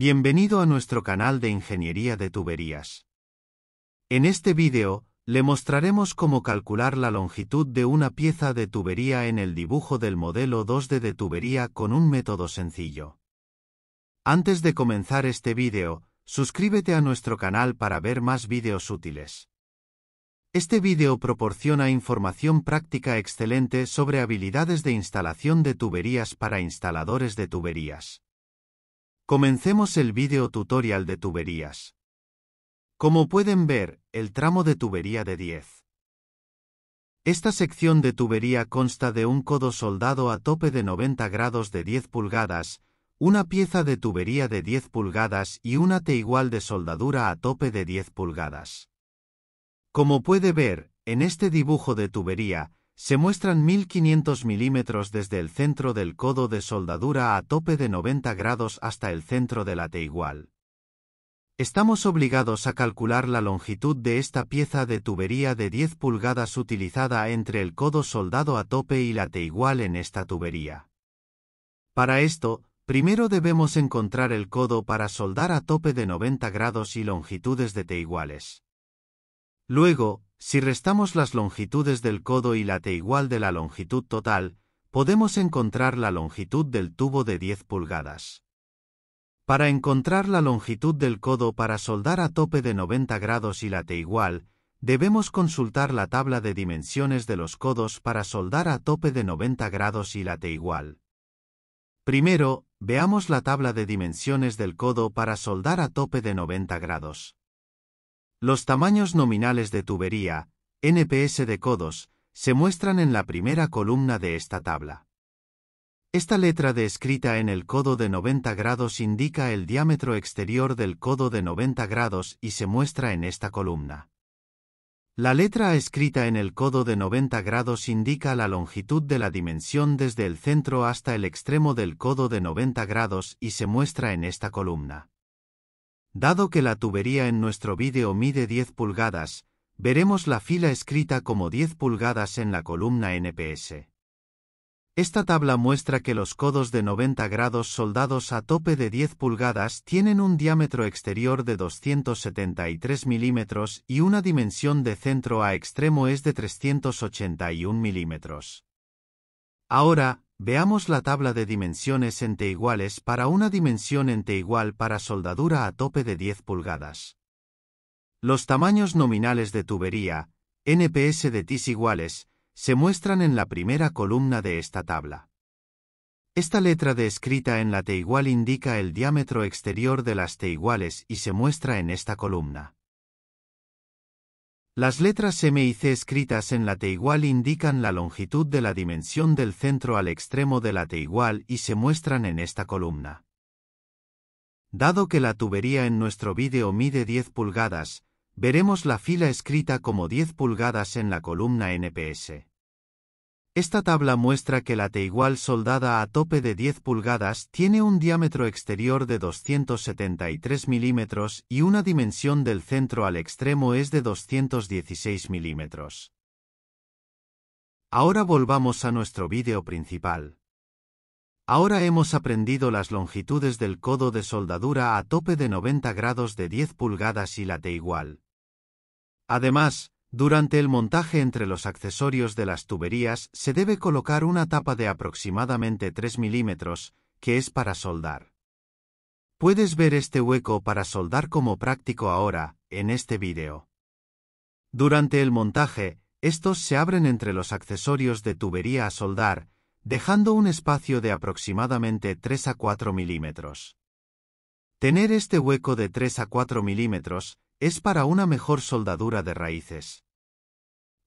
Bienvenido a nuestro canal de Ingeniería de Tuberías. En este vídeo, le mostraremos cómo calcular la longitud de una pieza de tubería en el dibujo del modelo 2D de tubería con un método sencillo. Antes de comenzar este vídeo, suscríbete a nuestro canal para ver más vídeos útiles. Este vídeo proporciona información práctica excelente sobre habilidades de instalación de tuberías para instaladores de tuberías. Comencemos el video tutorial de tuberías. Como pueden ver, el tramo de tubería de 10. Esta sección de tubería consta de un codo soldado a tope de 90 grados de 10 pulgadas, una pieza de tubería de 10 pulgadas y una T igual de soldadura a tope de 10 pulgadas. Como puede ver, en este dibujo de tubería, se muestran 1500 milímetros desde el centro del codo de soldadura a tope de 90 grados hasta el centro de la T igual. Estamos obligados a calcular la longitud de esta pieza de tubería de 10 pulgadas utilizada entre el codo soldado a tope y la T igual en esta tubería. Para esto, primero debemos encontrar el codo para soldar a tope de 90 grados y longitudes de T iguales. Luego, si restamos las longitudes del codo y la t igual de la longitud total, podemos encontrar la longitud del tubo de 10 pulgadas. Para encontrar la longitud del codo para soldar a tope de 90 grados y la t igual, debemos consultar la tabla de dimensiones de los codos para soldar a tope de 90 grados y la t igual. Primero, veamos la tabla de dimensiones del codo para soldar a tope de 90 grados. Los tamaños nominales de tubería, NPS de codos, se muestran en la primera columna de esta tabla. Esta letra de escrita en el codo de 90 grados indica el diámetro exterior del codo de 90 grados y se muestra en esta columna. La letra escrita en el codo de 90 grados indica la longitud de la dimensión desde el centro hasta el extremo del codo de 90 grados y se muestra en esta columna. Dado que la tubería en nuestro vídeo mide 10 pulgadas, veremos la fila escrita como 10 pulgadas en la columna NPS. Esta tabla muestra que los codos de 90 grados soldados a tope de 10 pulgadas tienen un diámetro exterior de 273 milímetros y una dimensión de centro a extremo es de 381 milímetros. Ahora, Veamos la tabla de dimensiones en T iguales para una dimensión en T igual para soldadura a tope de 10 pulgadas. Los tamaños nominales de tubería, NPS de TIS iguales, se muestran en la primera columna de esta tabla. Esta letra de escrita en la T igual indica el diámetro exterior de las T iguales y se muestra en esta columna. Las letras M y C escritas en la T igual indican la longitud de la dimensión del centro al extremo de la T igual y se muestran en esta columna. Dado que la tubería en nuestro vídeo mide 10 pulgadas, veremos la fila escrita como 10 pulgadas en la columna NPS. Esta tabla muestra que la T-igual soldada a tope de 10 pulgadas tiene un diámetro exterior de 273 milímetros y una dimensión del centro al extremo es de 216 milímetros. Ahora volvamos a nuestro vídeo principal. Ahora hemos aprendido las longitudes del codo de soldadura a tope de 90 grados de 10 pulgadas y la T igual. Además, durante el montaje entre los accesorios de las tuberías se debe colocar una tapa de aproximadamente 3 milímetros, que es para soldar. Puedes ver este hueco para soldar como práctico ahora, en este vídeo. Durante el montaje, estos se abren entre los accesorios de tubería a soldar, dejando un espacio de aproximadamente 3 a 4 milímetros. Tener este hueco de 3 a 4 milímetros es para una mejor soldadura de raíces.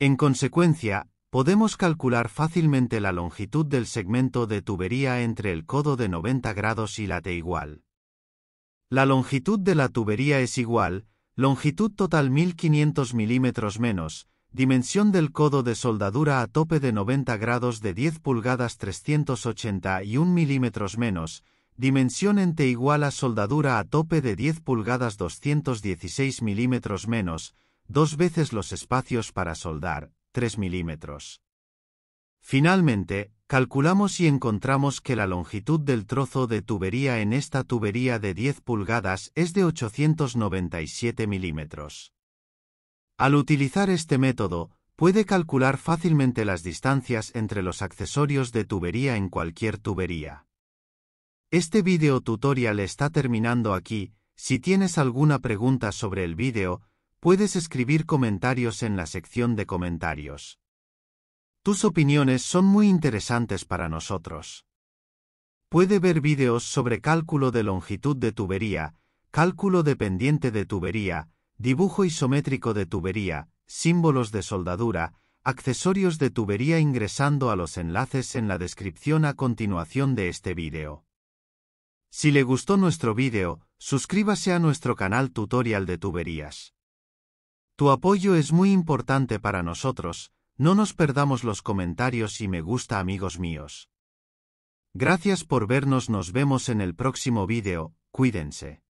En consecuencia, podemos calcular fácilmente la longitud del segmento de tubería entre el codo de 90 grados y la T igual. La longitud de la tubería es igual, longitud total 1500 milímetros menos, dimensión del codo de soldadura a tope de 90 grados de 10 pulgadas 381 milímetros menos, dimensión en T igual a soldadura a tope de 10 pulgadas 216 milímetros menos, dos veces los espacios para soldar, 3 milímetros. Finalmente, calculamos y encontramos que la longitud del trozo de tubería en esta tubería de 10 pulgadas es de 897 milímetros. Al utilizar este método, puede calcular fácilmente las distancias entre los accesorios de tubería en cualquier tubería. Este video tutorial está terminando aquí, si tienes alguna pregunta sobre el vídeo, Puedes escribir comentarios en la sección de comentarios. Tus opiniones son muy interesantes para nosotros. Puede ver vídeos sobre cálculo de longitud de tubería, cálculo dependiente de tubería, dibujo isométrico de tubería, símbolos de soldadura, accesorios de tubería ingresando a los enlaces en la descripción a continuación de este vídeo. Si le gustó nuestro vídeo, suscríbase a nuestro canal Tutorial de Tuberías. Tu apoyo es muy importante para nosotros, no nos perdamos los comentarios y me gusta amigos míos. Gracias por vernos nos vemos en el próximo vídeo, cuídense.